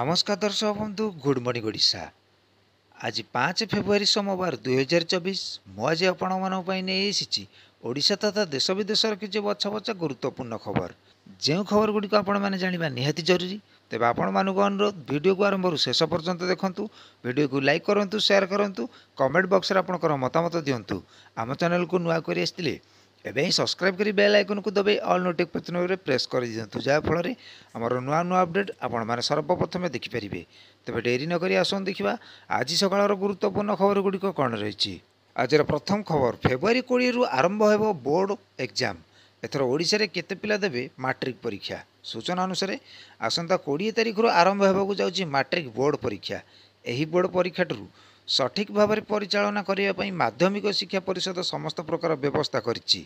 ନମସ୍କାର ଦର୍ଶକ ବନ୍ଧୁ ଗୁଡ୍ ମର୍ଣ୍ଣିଂ ଓଡ଼ିଶା ଆଜି ପାଞ୍ଚ ଫେବୃଆରୀ ସୋମବାର ଦୁଇହଜାର ଚବିଶ ମୁଁ ଆଜି ଆପଣମାନଙ୍କ ପାଇଁ ନେଇ ଆସିଛି ଓଡ଼ିଶା ତଥା ଦେଶ ବିଦେଶର କିଛି ବଛ ବଛା ଗୁରୁତ୍ୱପୂର୍ଣ୍ଣ ଖବର ଯେଉଁ ଖବର ଗୁଡ଼ିକ ଆପଣମାନେ ଜାଣିବା ନିହାତି ଜରୁରୀ ତେବେ ଆପଣମାନଙ୍କୁ ଅନୁରୋଧ ଭିଡ଼ିଓକୁ ଆରମ୍ଭରୁ ଶେଷ ପର୍ଯ୍ୟନ୍ତ ଦେଖନ୍ତୁ ଭିଡ଼ିଓକୁ ଲାଇକ୍ କରନ୍ତୁ ସେୟାର କରନ୍ତୁ କମେଣ୍ଟ ବକ୍ସରେ ଆପଣଙ୍କର ମତାମତ ଦିଅନ୍ତୁ ଆମ ଚ୍ୟାନେଲକୁ ନୂଆ କରି ଆସିଥିଲେ ଏବେ ହିଁ ସବସ୍କ୍ରାଇବ୍ କରି ବେଲ୍ ଆଇକନ୍କୁ ଦେବେ ଅଲ୍ ନୋଟିଫିକେସନ୍ ଉପରେ ପ୍ରେସ୍ କରିଦିଅନ୍ତୁ ଯାହାଫଳରେ ଆମର ନୂଆ ନୂଆ ଅପଡ଼େଟ୍ ଆପଣମାନେ ସର୍ବପ୍ରଥମେ ଦେଖିପାରିବେ ତେବେ ଡେରି ନ କରି ଆସନ୍ତୁ ଦେଖିବା ଆଜି ସକାଳର ଗୁରୁତ୍ୱପୂର୍ଣ୍ଣ ଖବର ଗୁଡ଼ିକ କ'ଣ ରହିଛି ଆଜିର ପ୍ରଥମ ଖବର ଫେବୃଆରୀ କୋଡ଼ିଏରୁ ଆରମ୍ଭ ହେବ ବୋର୍ଡ଼ ଏକ୍ଜାମ୍ ଏଥର ଓଡ଼ିଶାରେ କେତେ ପିଲା ଦେବେ ମାଟ୍ରିକ୍ ପରୀକ୍ଷା ସୂଚନା ଅନୁସାରେ ଆସନ୍ତା କୋଡ଼ିଏ ତାରିଖରୁ ଆରମ୍ଭ ହେବାକୁ ଯାଉଛି ମାଟ୍ରିକ୍ ବୋର୍ଡ଼ ପରୀକ୍ଷା ଏହି ବୋର୍ଡ଼ ପରୀକ୍ଷାଠାରୁ ସଠିକ୍ ଭାବରେ ପରିଚାଳନା କରିବା ପାଇଁ ମାଧ୍ୟମିକ ଶିକ୍ଷା ପରିଷଦ ସମସ୍ତ ପ୍ରକାର ବ୍ୟବସ୍ଥା କରିଛି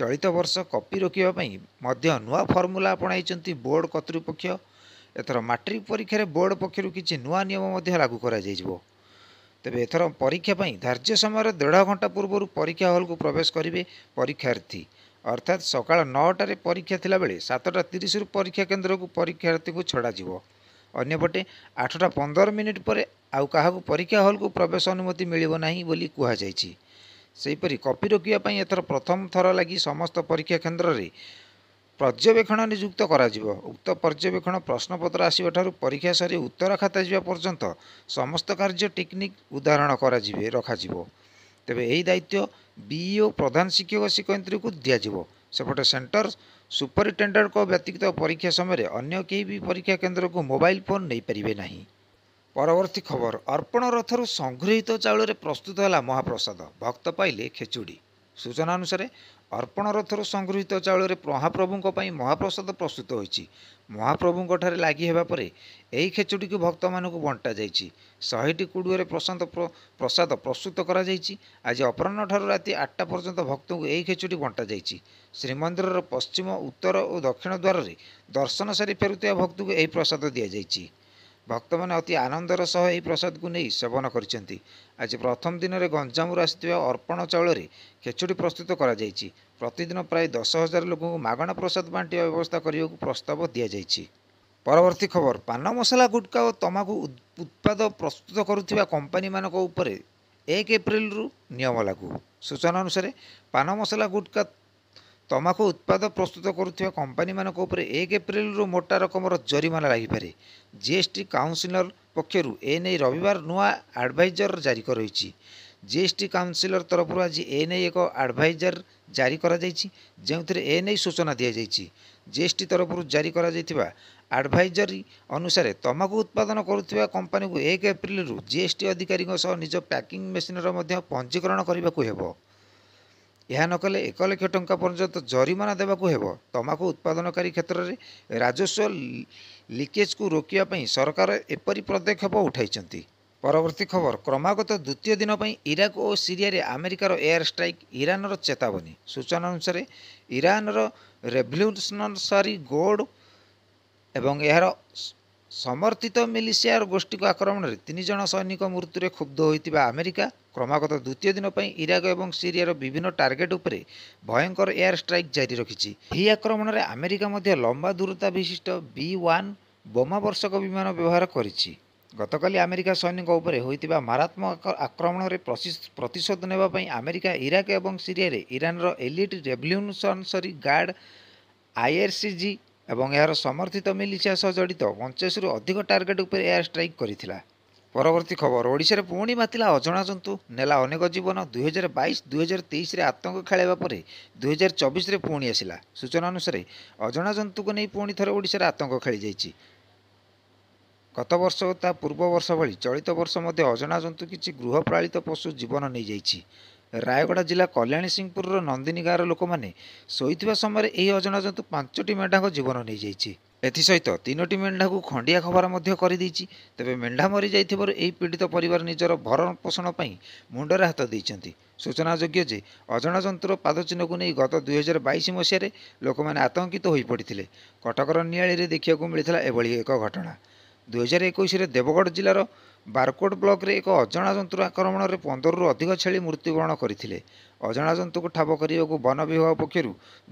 ଚଳିତ ବର୍ଷ କପି ରୋକିବା ପାଇଁ ମଧ୍ୟ ନୂଆ ଫର୍ମୁଲା ଆପଣାଇଛନ୍ତି ବୋର୍ଡ଼ କର୍ତ୍ତୃପକ୍ଷ ଏଥର ମାଟ୍ରିକ୍ ପରୀକ୍ଷାରେ ବୋର୍ଡ଼ ପକ୍ଷରୁ କିଛି ନୂଆ ନିୟମ ମଧ୍ୟ ଲାଗୁ କରାଯାଇଯିବ ତେବେ ଏଥର ପରୀକ୍ଷା ପାଇଁ ଧାର୍ଯ୍ୟ ସମୟର ଦେଢ଼ ଘଣ୍ଟା ପୂର୍ବରୁ ପରୀକ୍ଷା ହଲ୍କୁ ପ୍ରବେଶ କରିବେ ପରୀକ୍ଷାର୍ଥୀ ଅର୍ଥାତ୍ ସକାଳ ନଅଟାରେ ପରୀକ୍ଷା ଥିଲାବେଳେ ସାତଟା ତିରିଶରୁ ପରୀକ୍ଷା କେନ୍ଦ୍ରକୁ ପରୀକ୍ଷାର୍ଥୀଙ୍କୁ ଛଡ଼ାଯିବ ଅନ୍ୟପଟେ ଆଠଟା ପନ୍ଦର ମିନିଟ୍ ପରେ ଆଉ କାହାକୁ ପରୀକ୍ଷା ହଲ୍କୁ ପ୍ରବେଶ ଅନୁମତି ମିଳିବ ନାହିଁ ବୋଲି କୁହାଯାଇଛି ସେହିପରି କପି ରୋକିବା ପାଇଁ ଏଥର ପ୍ରଥମ ଥର ଲାଗି ସମସ୍ତ ପରୀକ୍ଷା କେନ୍ଦ୍ରରେ ପର୍ଯ୍ୟବେକ୍ଷଣ ନିଯୁକ୍ତ କରାଯିବ ଉକ୍ତ ପର୍ଯ୍ୟବେକ୍ଷଣ ପ୍ରଶ୍ନପତ୍ର ଆସିବାଠାରୁ ପରୀକ୍ଷା ସାରି ଉତ୍ତର ଖାତା ଯିବା ପର୍ଯ୍ୟନ୍ତ ସମସ୍ତ କାର୍ଯ୍ୟ ଟେକ୍ନିକ୍ ଉଦାହରଣ କରାଯିବେ ରଖାଯିବ ତେବେ ଏହି ଦାୟିତ୍ୱ ବିଇ ଓ ପ୍ରଧାନ ଶିକ୍ଷକ ଶିକ୍ଷୟନ୍ତ୍ରୀକୁ ଦିଆଯିବ ସେପଟେ ସେଣ୍ଟର ସୁପରିଟେଣ୍ଡେଣ୍ଟଙ୍କ ବ୍ୟତୀତ ପରୀକ୍ଷା ସମୟରେ ଅନ୍ୟ କେହି ବି ପରୀକ୍ଷା କେନ୍ଦ୍ରକୁ ମୋବାଇଲ୍ ଫୋନ୍ ନେଇପାରିବେ ନାହିଁ ପରବର୍ତ୍ତୀ ଖବର ଅର୍ପଣ ରଥରୁ ସଂଗୃହୀତ ଚାଉଳରେ ପ୍ରସ୍ତୁତ ହେଲା ମହାପ୍ରସାଦ ଭକ୍ତ ପାଇଲେ ଖେଚୁଡ଼ି ସୂଚନା ଅନୁସାରେ ଅର୍ପଣ ରଥରୁ ସଂଗୃହୀତ ଚାଉଳରେ ମହାପ୍ରଭୁଙ୍କ ପାଇଁ ମହାପ୍ରସାଦ ପ୍ରସ୍ତୁତ ହୋଇଛି ମହାପ୍ରଭୁଙ୍କଠାରେ ଲାଗି ହେବା ପରେ ଏହି ଖେଚୁଡ଼ିକୁ ଭକ୍ତମାନଙ୍କୁ ବଣ୍ଟାଯାଇଛି ଶହେଟି କୁଡ଼ୁଅରେ ପ୍ରଶାନ୍ତ ପ୍ରସାଦ ପ୍ରସ୍ତୁତ କରାଯାଇଛି ଆଜି ଅପରାହ୍ନଠାରୁ ରାତି ଆଠଟା ପର୍ଯ୍ୟନ୍ତ ଭକ୍ତଙ୍କୁ ଏହି ଖେଚୁଡ଼ି ବଣ୍ଟାଯାଇଛି ଶ୍ରୀମନ୍ଦିରର ପଶ୍ଚିମ ଉତ୍ତର ଓ ଦକ୍ଷିଣ ଦ୍ୱାରରେ ଦର୍ଶନ ସାରି ଫେରୁଥିବା ଭକ୍ତଙ୍କୁ ଏହି ପ୍ରସାଦ ଦିଆଯାଇଛି ଭକ୍ତମାନେ ଅତି ଆନନ୍ଦର ସହ ଏହି ପ୍ରସାଦକୁ ନେଇ ସେବନ କରିଛନ୍ତି ଆଜି ପ୍ରଥମ ଦିନରେ ଗଞ୍ଜାମରୁ ଆସିଥିବା ଅର୍ପଣ ଚାଉଳରେ ଖେଚୁଡ଼ି ପ୍ରସ୍ତୁତ କରାଯାଇଛି ପ୍ରତିଦିନ ପ୍ରାୟ ଦଶ ହଜାର ଲୋକଙ୍କୁ ମାଗଣା ପ୍ରସାଦ ବାଣ୍ଟିବା ବ୍ୟବସ୍ଥା କରିବାକୁ ପ୍ରସ୍ତାବ ଦିଆଯାଇଛି ପରବର୍ତ୍ତୀ ଖବର ପାନ ମସଲା ଗୁଟ୍କା ଓ ତମାଖୁ ଉତ୍ପାଦ ପ୍ରସ୍ତୁତ କରୁଥିବା କମ୍ପାନୀମାନଙ୍କ ଉପରେ ଏକ ଏପ୍ରିଲରୁ ନିୟମ ଲାଗୁ ସୂଚନା ଅନୁସାରେ ପାନ ମସଲା ଗୁଟ୍କା ତମାଖୁ ଉତ୍ପାଦ ପ୍ରସ୍ତୁତ କରୁଥିବା କମ୍ପାନୀମାନଙ୍କ ଉପରେ ଏକ ଏପ୍ରିଲରୁ ମୋଟା ରକମର ଜରିମାନା ଲାଗିପାରେ ଜିଏସ୍ଟି କାଉନ୍ସିଲର ପକ୍ଷରୁ ଏ ନେଇ ରବିବାର ନୂଆ ଆଡ଼ଭାଇଜର ଜାରି କରାଯାଇଛି ଜିଏସ୍ଟି କାଉନ୍ସିଲର ତରଫରୁ ଆଜି ଏ ନେଇ ଏକ ଆଡ଼ଭାଇଜର ଜାରି କରାଯାଇଛି ଯେଉଁଥିରେ ଏ ନେଇ ସୂଚନା ଦିଆଯାଇଛି ଜିଏସ୍ଟି ତରଫରୁ ଜାରି କରାଯାଇଥିବା ଆଡ଼ଭାଇଜରୀ ଅନୁସାରେ ତମାଖୁ ଉତ୍ପାଦନ କରୁଥିବା କମ୍ପାନୀକୁ ଏକ ଏପ୍ରିଲରୁ ଜି ଏସ୍ ଅଧିକାରୀଙ୍କ ସହ ନିଜ ପ୍ୟାକିଂ ମେସିନ୍ର ମଧ୍ୟ ପଞ୍ଜୀକରଣ କରିବାକୁ ହେବ ଏହା ନକଲେ ଏକ ଲକ୍ଷ ଟଙ୍କା ପର୍ଯ୍ୟନ୍ତ ଜରିମାନା ଦେବାକୁ ହେବ ତମାଖୁ ଉତ୍ପାଦନକାରୀ କ୍ଷେତ୍ରରେ ରାଜସ୍ୱ ଲିକେଜ୍କୁ ରୋକିବା ପାଇଁ ସରକାର ଏପରି ପଦକ୍ଷେପ ଉଠାଇଛନ୍ତି ପରବର୍ତ୍ତୀ ଖବର କ୍ରମାଗତ ଦ୍ୱିତୀୟ ଦିନ ପାଇଁ ଇରାକ ଓ ସିରିଆରେ ଆମେରିକାର ଏୟାର ଷ୍ଟ୍ରାଇକ୍ ଇରାନର ଚେତାବନୀ ସୂଚନା ଅନୁସାରେ ଇରାନର ରେଭଲ୍ୟୁସନସାରୀ ଗୋଡ଼ ଏବଂ ଏହାର ସମର୍ଥିତ ମିଲିସିଆର ଗୋଷ୍ଠୀକୁ ଆକ୍ରମଣରେ ତିନି ଜଣ ସୈନିକ ମୃତ୍ୟୁରେ କ୍ଷୁବ୍ଧ ହୋଇଥିବା ଆମେରିକା କ୍ରମାଗତ ଦ୍ୱିତୀୟ ଦିନ ପାଇଁ ଇରାକ ଏବଂ ସିରିଆର ବିଭିନ୍ନ ଟାର୍ଗେଟ୍ ଉପରେ ଭୟଙ୍କର ଏୟାର ଷ୍ଟ୍ରାଇକ୍ ଜାରି ରଖିଛି ଏହି ଆକ୍ରମଣରେ ଆମେରିକା ମଧ୍ୟ ଲମ୍ବା ଦୂରତା ବିଶିଷ୍ଟ ବି ୱାନ୍ ବୋମାବର୍ଷକ ବିମାନ ବ୍ୟବହାର କରିଛି ଗତକାଲି ଆମେରିକା ସୈନିକ ଉପରେ ହୋଇଥିବା ମାରାତ୍ମକ ଆକ୍ରମଣରେ ପ୍ରତିଶୋଧ ନେବା ପାଇଁ ଆମେରିକା ଇରାକ ଏବଂ ସିରିଆରେ ଇରାନର ଏଲିଟ୍ ରେଭଲ୍ୟୁସନସରୀ ଗାର୍ଡ଼ ଆଇଆର୍ସିଜି ଏବଂ ଏହାର ସମର୍ଥିତ ମିଲିସିଆ ସହ ଜଡ଼ିତ ପଞ୍ଚାଶରୁ ଅଧିକ ଟାର୍ଗେଟ୍ ଉପରେ ଏୟାର ଷ୍ଟ୍ରାଇକ୍ କରିଥିଲା ପରବର୍ତ୍ତୀ ଖବର ଓଡ଼ିଶାରେ ପୁଣି ମାତିଲା ଅଜଣା ଜନ୍ତୁ ନେଲା ଅନେକ ଜୀବନ ଦୁଇହଜାର ବାଇଶ ଦୁଇହଜାର ତେଇଶରେ ଆତଙ୍କ ଖେଳାଇବା ପରେ ଦୁଇହଜାର ଚବିଶରେ ପୁଣି ଆସିଲା ସୂଚନା ଅନୁସାରେ ଅଜଣା ଜନ୍ତୁକୁ ନେଇ ପୁଣି ଥରେ ଓଡ଼ିଶାରେ ଆତଙ୍କ ଖେଳିଯାଇଛି ଗତବର୍ଷ ତା ପୂର୍ବ ବର୍ଷ ଭଳି ଚଳିତ ବର୍ଷ ମଧ୍ୟ ଅଜଣା ଜନ୍ତୁ କିଛି ଗୃହପାଳିତ ପଶୁ ଜୀବନ ନେଇଯାଇଛି ରାୟଗଡ଼ା ଜିଲ୍ଲା କଲ୍ୟାଣୀ ସିଂହପୁରର ନନ୍ଦିନୀ ଗାଁର ଲୋକମାନେ ଶୋଇଥିବା ସମୟରେ ଏହି ଅଜଣା ଜନ୍ତୁ ପାଞ୍ଚଟି ମେଣ୍ଢାଙ୍କ ଜୀବନ ନେଇଯାଇଛି ଏଥିସହିତ ତିନୋଟି ମେଣ୍ଢାକୁ ଖଣ୍ଡିଆ ଖବର ମଧ୍ୟ କରିଦେଇଛି ତେବେ ମେଣ୍ଢା ମରିଯାଇଥିବାରୁ ଏହି ପୀଡ଼ିତ ପରିବାର ନିଜର ଭରଣ ପୋଷଣ ପାଇଁ ମୁଣ୍ଡରେ ହାତ ଦେଇଛନ୍ତି ସୂଚନାଯୋଗ୍ୟ ଯେ ଅଜଣା ଯନ୍ତ୍ରର ପାଦଚିହ୍ନକୁ ନେଇ ଗତ ଦୁଇହଜାର ବାଇଶ ମସିହାରେ ଲୋକମାନେ ଆତଙ୍କିତ ହୋଇପଡ଼ିଥିଲେ କଟକର ନିଆଳିରେ ଦେଖିବାକୁ ମିଳିଥିଲା ଏଭଳି ଏକ ଘଟଣା ଦୁଇହଜାର ଏକୋଇଶରେ ଦେବଗଡ଼ ଜିଲ୍ଲାର ବାରକୋଟ ବ୍ଲକରେ ଏକ ଅଜଣା ଜନ୍ତୁ ଆକ୍ରମଣରେ ପନ୍ଦରରୁ ଅଧିକ ଛେଳି ମୃତ୍ୟୁବରଣ କରିଥିଲେ ଅଜଣା ଜନ୍ତୁକୁ ଠାବ କରିବାକୁ ବନ ବିଭାଗ ପକ୍ଷରୁ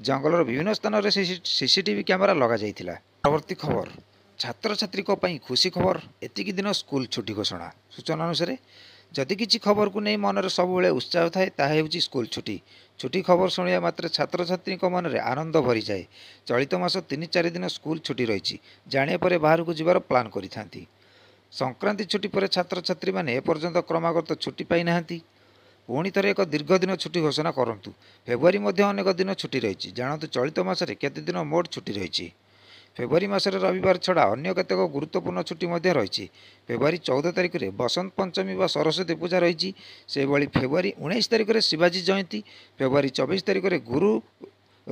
ଜଙ୍ଗଲର ବିଭିନ୍ନ ସ୍ଥାନରେ ସିସିଟିଭି କ୍ୟାମେରା ଲଗାଯାଇଥିଲା ପରବର୍ତ୍ତୀ ଖବର ଛାତ୍ରଛାତ୍ରୀଙ୍କ ପାଇଁ ଖୁସି ଖବର ଏତିକି ଦିନ ସ୍କୁଲ ଛୁଟି ଘୋଷଣା ସୂଚନା ଅନୁସାରେ ଯଦି କିଛି ଖବରକୁ ନେଇ ମନରେ ସବୁବେଳେ ଉତ୍ସାହ ଥାଏ ତାହା ହେଉଛି ସ୍କୁଲ ଛୁଟି ଛୁଟି ଖବର ଶୁଣିବା ମାତ୍ରେ ଛାତ୍ରଛାତ୍ରୀଙ୍କ ମନରେ ଆନନ୍ଦ ଭରିଯାଏ ଚଳିତ ମାସ ତିନି ଚାରି ଦିନ ସ୍କୁଲ ଛୁଟି ରହିଛି ଜାଣିବା ପରେ ବାହାରକୁ ଯିବାର ପ୍ଲାନ୍ କରିଥାନ୍ତି ସଂକ୍ରାନ୍ତି ଛୁଟି ପରେ ଛାତ୍ରଛାତ୍ରୀମାନେ ଏପର୍ଯ୍ୟନ୍ତ କ୍ରମାଗତ ଛୁଟି ପାଇନାହାନ୍ତି ପୁଣି ଥରେ ଏକ ଦୀର୍ଘଦିନ ଛୁଟି ଘୋଷଣା କରନ୍ତୁ ଫେବୃୟାରୀ ମଧ୍ୟ ଅନେକ ଦିନ ଛୁଟି ରହିଛି ଜାଣନ୍ତୁ ଚଳିତ ମାସରେ କେତେ ଦିନ ମୋଟ ଛୁଟି ରହିଛି ଫେବୃୟାରୀ ମାସରେ ରବିବାର ଛଡ଼ା ଅନ୍ୟ କେତେକ ଗୁରୁତ୍ୱପୂର୍ଣ୍ଣ ଛୁଟି ମଧ୍ୟ ରହିଛି ଫେବୃୟାରୀ ଚଉଦ ତାରିଖରେ ବସନ୍ତ ପଞ୍ଚମୀ ବା ସରସ୍ୱତୀ ପୂଜା ରହିଛି ସେହିଭଳି ଫେବୃୟାରୀ ଉଣେଇଶ ତାରିଖରେ ଶିବାଜୀ ଜୟନ୍ତୀ ଫେବୃୟାରୀ ଚବିଶ ତାରିଖରେ ଗୁରୁ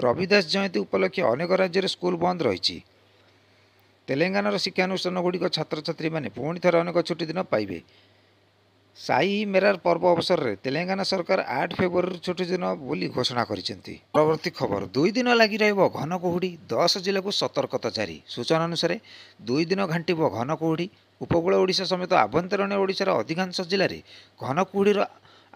ରବିଦାସ ଜୟନ୍ତୀ ଉପଲକ୍ଷେ ଅନେକ ରାଜ୍ୟରେ ସ୍କୁଲ ବନ୍ଦ ରହିଛି ତେଲେଙ୍ଗାନାର ଶିକ୍ଷାନୁଷ୍ଠାନ ଗୁଡ଼ିକ ଛାତ୍ରଛାତ୍ରୀମାନେ ପୁଣି ଥରେ ଅନେକ ଛୁଟି ଦିନ ପାଇବେ ସାଇ ମେରାର ପର୍ବ ଅବସରରେ ତେଲେଙ୍ଗାନା ସରକାର ଆଠ ଫେବୃଆରୀରୁ ଛୁଟି ଦିନ ବୋଲି ଘୋଷଣା କରିଛନ୍ତି ପରବର୍ତ୍ତୀ ଖବର ଦୁଇ ଦିନ ଲାଗି ରହିବ ଘନ କୁହୁଡ଼ି ଦଶ ଜିଲ୍ଲାକୁ ସତର୍କତା ଜାରି ସୂଚନା ଅନୁସାରେ ଦୁଇ ଦିନ ଘାଣ୍ଟିବ ଘନ କୁହୁଡ଼ି ଉପକୂଳ ଓଡ଼ିଶା ସମେତ ଆଭ୍ୟନ୍ତରୀଣ ଓଡ଼ିଶାର ଅଧିକାଂଶ ଜିଲ୍ଲାରେ ଘନ କୁହୁଡ଼ିର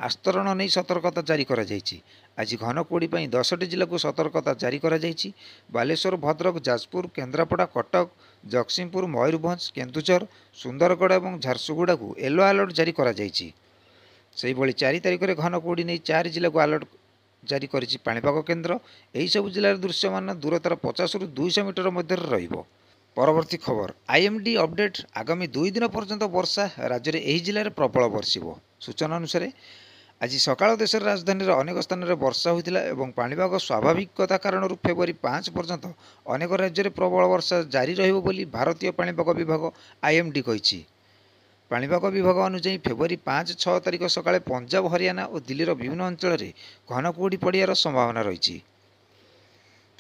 আস্তরণ নেই সতর্কতা জারি করাଯାଇଛି ଆଜି ଘନକୁହୁଡ଼ି ପାଇଁ ଦଶଟି ଜିଲ୍ଲାକୁ ସତର୍କତା ଜାରି କରାଯାଇଛି ବାଲେଶ୍ୱର ଭଦ୍ରକ ଯାଜପୁର କେନ୍ଦ୍ରାପଡ଼ା କଟକ ଜଗତସିଂହପୁର ମୟୂରଭଞ୍ଜ କେନ୍ଦୁଝର ସୁନ୍ଦରଗଡ଼ ଏବଂ ଝାରସୁଗୁଡ଼ାକୁ ୟେଲୋ ଆଲର୍ଟ ଜାରି କରାଯାଇଛି ସେହିଭଳି ଚାରି ତାରିଖରେ ଘନକୁହୁଡ଼ି ନେଇ ଚାରି ଜିଲ୍ଲାକୁ ଆଲର୍ଟ ଜାରି କରିଛି ପାଣିପାଗ କେନ୍ଦ୍ର ଏହିସବୁ ଜିଲ୍ଲାର ଦୃଶ୍ୟମାନ ଦୂରତାର ପଚାଶରୁ ଦୁଇଶହ ମିଟର ମଧ୍ୟରେ ରହିବ ପରବର୍ତ୍ତୀ ଖବର ଆଇଏମ୍ଡି ଅପଡେଟ୍ ଆଗାମୀ ଦୁଇ ଦିନ ପର୍ଯ୍ୟନ୍ତ ବର୍ଷା ରାଜ୍ୟରେ ଏହି ଜିଲ୍ଲାରେ ପ୍ରବଳ ବର୍ଷିବ ସୂଚନା ଅନୁସାରେ ଆଜି ସକାଳ ଦେଶର ରାଜଧାନୀରେ ଅନେକ ସ୍ଥାନରେ ବର୍ଷା ହୋଇଥିଲା ଏବଂ ପାଣିପାଗ ସ୍ୱାଭାବିକତା କାରଣରୁ ଫେବୃଆରୀ ପାଞ୍ଚ ପର୍ଯ୍ୟନ୍ତ ଅନେକ ରାଜ୍ୟରେ ପ୍ରବଳ ବର୍ଷା ଜାରି ରହିବ ବୋଲି ଭାରତୀୟ ପାଣିପାଗ ବିଭାଗ ଆଇଏମ୍ଡି କହିଛି ପାଣିପାଗ ବିଭାଗ ଅନୁଯାୟୀ ଫେବୃଆରୀ ପାଞ୍ଚ ଛଅ ତାରିଖ ସକାଳେ ପଞ୍ଜାବ ହରିୟାଣା ଓ ଦିଲ୍ଲୀର ବିଭିନ୍ନ ଅଞ୍ଚଳରେ ଘନ କୁହୁଡ଼ି ପଡ଼ିବାର ସମ୍ଭାବନା ରହିଛି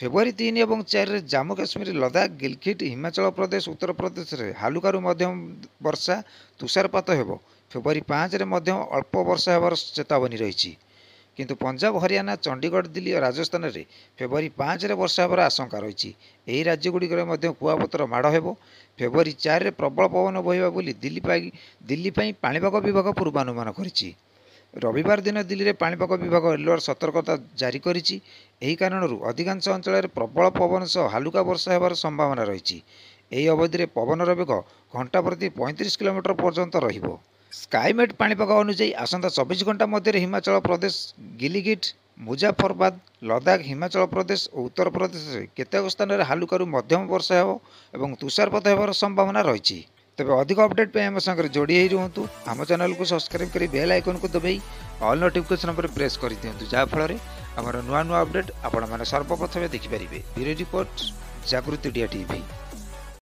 ଫେବୃଆରୀ ତିନି ଏବଂ ଚାରିରେ ଜାମ୍ମୁ କାଶ୍ମୀର ଲଦାଖ ଗିଲଖିଟ୍ ହିମାଚଳ ପ୍ରଦେଶ ଉତ୍ତରପ୍ରଦେଶରେ ହାଲୁକାରୁ ମଧ୍ୟମ ବର୍ଷା ତୁଷାରପାତ ହେବ ଫେବୃୟାରୀ ପାଞ୍ଚରେ ମଧ୍ୟ ଅଳ୍ପ ବର୍ଷା ହେବାର ଚେତାବନୀ ରହିଛି କିନ୍ତୁ ପଞ୍ଜାବ ହରିୟାଣା ଚଣ୍ଡିଗଡ଼ ଦିଲ୍ଲୀ ଓ ରାଜସ୍ଥାନରେ ଫେବୃୟାରୀ ପାଞ୍ଚରେ ବର୍ଷା ହେବାର ଆଶଙ୍କା ରହିଛି ଏହି ରାଜ୍ୟଗୁଡ଼ିକରେ ମଧ୍ୟ କୁଆପଥର ମାଡ଼ ହେବ ଫେବୃୟାରୀ ଚାରିରେ ପ୍ରବଳ ପବନ ବହିବ ବୋଲି ଦିଲ୍ଲୀ ପାଇଁ ଦିଲ୍ଲୀ ପାଇଁ ପାଣିପାଗ ବିଭାଗ ପୂର୍ବାନୁମାନ କରିଛି ରବିବାର ଦିନ ଦିଲ୍ଲୀରେ ପାଣିପାଗ ବିଭାଗ ୟେଲୋର ସତର୍କତା ଜାରି କରିଛି ଏହି କାରଣରୁ ଅଧିକାଂଶ ଅଞ୍ଚଳରେ ପ୍ରବଳ ପବନ ସହ ହାଲୁକା ବର୍ଷା ହେବାର ସମ୍ଭାବନା ରହିଛି ଏହି ଅବଧିରେ ପବନର ବେଗ ଘଣ୍ଟା ପ୍ରତି ପଇଁତିରିଶ କିଲୋମିଟର ପର୍ଯ୍ୟନ୍ତ ରହିବ ସ୍କାଇମେଟ୍ ପାଣିପାଗ ଅନୁଯାୟୀ ଆସନ୍ତା ଚବିଶ ଘଣ୍ଟା ମଧ୍ୟରେ ହିମାଚଳ ପ୍ରଦେଶ ଗିଲିଗିଟ୍ ମୁଜାଫରବାଦ ଲଦାଖ ହିମାଚଳ ପ୍ରଦେଶ ଓ ଉତ୍ତରପ୍ରଦେଶରେ କେତେକ ସ୍ଥାନରେ ହାଲୁକାରୁ ମଧ୍ୟମ ବର୍ଷା ହେବ ଏବଂ ତୁଷାରପାତ ହେବାର ସମ୍ଭାବନା ରହିଛି ତେବେ ଅଧିକ ଅପଡେଟ୍ ପାଇଁ ଆମ ସାଙ୍ଗରେ ଯୋଡ଼ି ହୋଇ ରୁହନ୍ତୁ ଆମ ଚ୍ୟାନେଲକୁ ସବସ୍କ୍ରାଇବ୍ କରି ବେଲ୍ ଆଇକନ୍କୁ ଦେବେଇ ଅଲ୍ ନୋଟିଫିକେସନ୍ ଉପରେ ପ୍ରେସ୍ କରିଦିଅନ୍ତୁ ଯାହାଫଳରେ ଆମର ନୂଆ ନୂଆ ଅପଡେଟ୍ ଆପଣମାନେ ସର୍ବପ୍ରଥମେ ଦେଖିପାରିବେ ବ୍ୟୁରୋ ରିପୋର୍ଟ ଜାଗୃତି ଡିଆ ଟିଭି